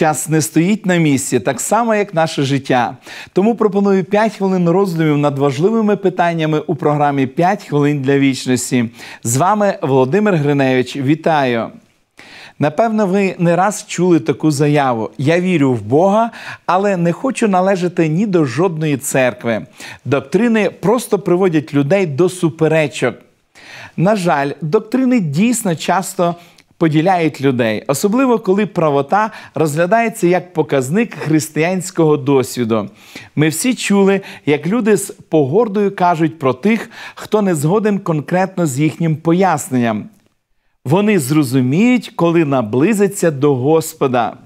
час не стоїть на місці, так само як наше життя. Тому пропоную 5 хвилин роздумів над важливими питаннями у програмі «5 хвилин для вічності. З вами Володимир Гриневич. Вітаю! Напевно, ви не раз чули таку заяву: я вірю в Бога, але не хочу належати ні до жодної церкви. Доктрини просто приводять людей до суперечок. На жаль, доктрини дійсно часто поділяють людей, особливо коли правота розглядається як показник християнського досвіду. Ми всі чули, як люди з погордою кажуть про тих, хто не згоден конкретно з їхнім поясненням. Вони зрозуміють, коли наблизиться до Господа.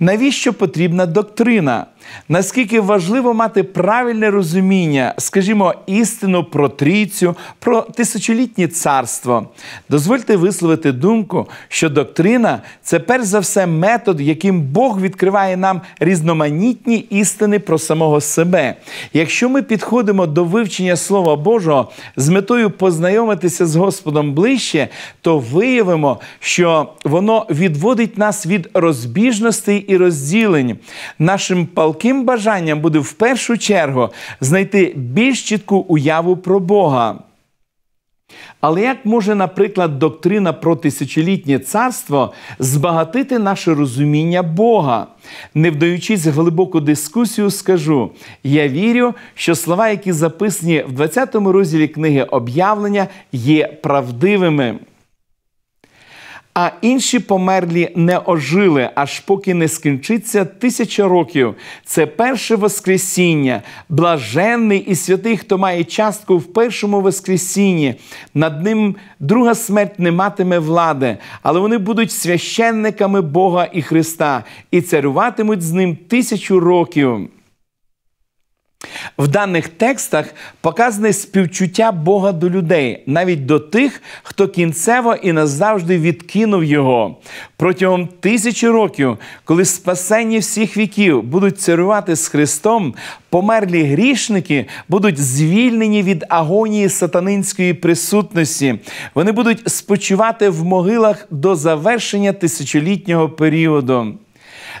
Навіщо потрібна доктрина? Наскільки важливо мати правильне розуміння, скажімо, істину про трійцю, про тисячолітнє царство. Дозвольте висловити думку, що доктрина це перш за все метод, яким Бог відкриває нам різноманітні істини про самого себе. Якщо ми підходимо до вивчення Слова Божого з метою познайомитися з Господом ближче, то виявимо, що воно відводить нас від розбіжностей і розділень нашим палкам палким бажанням буде в першу чергу знайти більш чітку уяву про Бога. Але як може, наприклад, доктрина про тисячолітнє царство збагатити наше розуміння Бога? Не вдаючись в глибоку дискусію, скажу: я вірю, що слова, які записані в 20 розділі книги об'явлення, є правдивими а інші померлі не ожили, аж поки не скінчиться тисяча років. Це перше Воскресіння, блаженний і святий, хто має частку в першому Воскресінні. Над ним друга смерть не матиме влади, але вони будуть священниками Бога і Христа і царюватимуть з ним тисячу років. В даних текстах показане співчуття Бога до людей, навіть до тих, хто кінцево і назавжди відкинув його. Протягом тисячі років, коли спасені всіх віків будуть царювати з Христом, померлі грішники будуть звільнені від агонії сатанинської присутності. Вони будуть спочивати в могилах до завершення тисячолітнього періоду.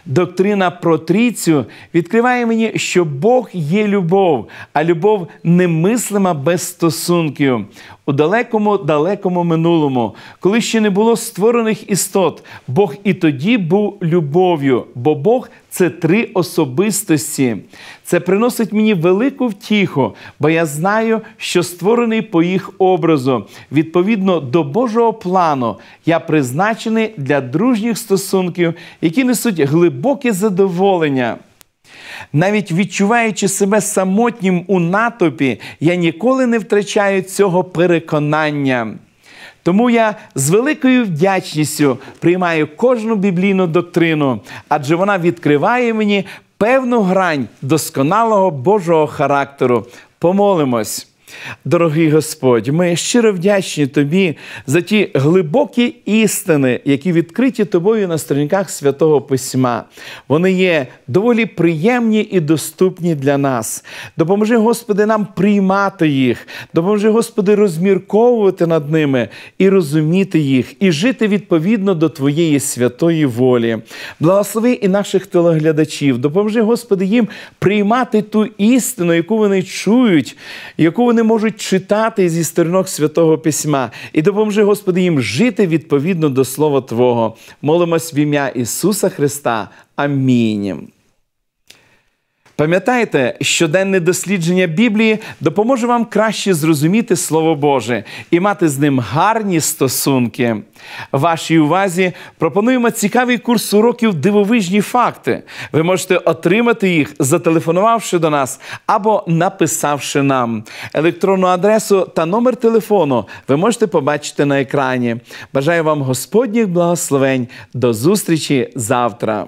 Доктрина про трійцю відкриває мені, що Бог є любов, а любов немислима без стосунків. У далекому, далекому минулому, коли ще не було створених істот, Бог і тоді був любов'ю, бо Бог це три особистості. Це приносить мені велику втіху, бо я знаю, що створений по їх образу. Відповідно до Божого плану, я призначений для дружніх стосунків, які несуть глибоке задоволення. Навіть відчуваючи себе самотнім у натопі, я ніколи не втрачаю цього переконання. Тому я з великою вдячністю приймаю кожну біблійну доктрину, адже вона відкриває мені певну грань досконалого Божого характеру. Помолимось. Дорогий Господь, ми щиро вдячні Тобі за ті глибокі істини, які відкриті тобою на сторінках святого письма. Вони є доволі приємні і доступні для нас. Допоможи, Господи, нам приймати їх, допоможи, Господи, розмірковувати над ними і розуміти їх, і жити відповідно до Твоєї святої волі. Благослови і наших телеглядачів, допоможи, Господи, їм приймати ту істину, яку вони чують, яку вони вони можуть читати зі сторінок святого письма і допоможи, Господи, їм жити відповідно до Слова Твого. Молимось в ім'я Ісуса Христа. Амінь. Пам'ятайте, щоденне дослідження Біблії допоможе вам краще зрозуміти Слово Боже і мати з ним гарні стосунки. Вашій увазі пропонуємо цікавий курс уроків дивовижні факти. Ви можете отримати їх, зателефонувавши до нас або написавши нам. Електронну адресу та номер телефону ви можете побачити на екрані. Бажаю вам Господніх благословень. До зустрічі завтра.